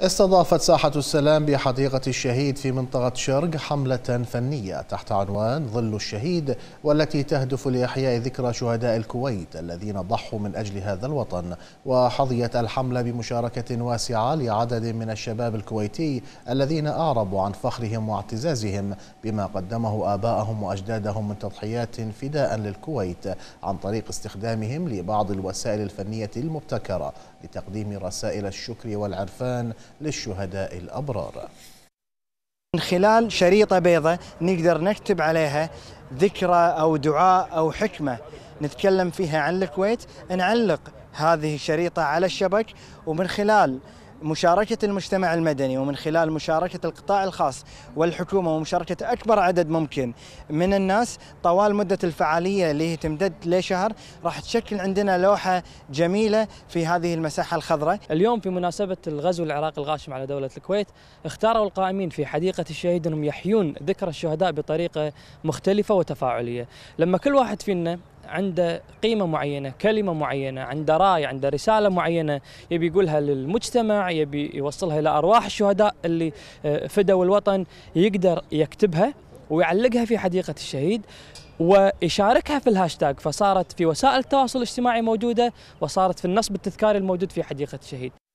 استضافت ساحة السلام بحديقة الشهيد في منطقة شرق حملة فنية تحت عنوان ظل الشهيد والتي تهدف لإحياء ذكرى شهداء الكويت الذين ضحوا من أجل هذا الوطن وحظيت الحملة بمشاركة واسعة لعدد من الشباب الكويتي الذين أعربوا عن فخرهم واعتزازهم بما قدمه آباءهم وأجدادهم من تضحيات فداء للكويت عن طريق استخدامهم لبعض الوسائل الفنية المبتكرة لتقديم رسائل الشكر والعرفان للشهداء الأبرار من خلال شريطة بيضة نقدر نكتب عليها ذكرى أو دعاء أو حكمة نتكلم فيها عن الكويت نعلق هذه الشريطة على الشبك ومن خلال مشاركة المجتمع المدني ومن خلال مشاركة القطاع الخاص والحكومة ومشاركة أكبر عدد ممكن من الناس طوال مدة الفعالية اللي هي تمتد لشهر راح تشكل عندنا لوحة جميلة في هذه المساحة الخضراء اليوم في مناسبة الغزو العراقي الغاشم على دولة الكويت اختاروا القائمين في حديقة الشهيد أنهم يحيون ذكرى الشهداء بطريقة مختلفة وتفاعلية لما كل واحد فينا عنده قيمه معينه كلمه معينه عنده راي عنده رساله معينه يبي يقولها للمجتمع يبي يوصلها الى ارواح الشهداء اللي آه، فدوا الوطن يقدر يكتبها ويعلقها في حديقه الشهيد ويشاركها في الهاشتاج فصارت في وسائل التواصل الاجتماعي موجوده وصارت في النصب التذكاري الموجود في حديقه الشهيد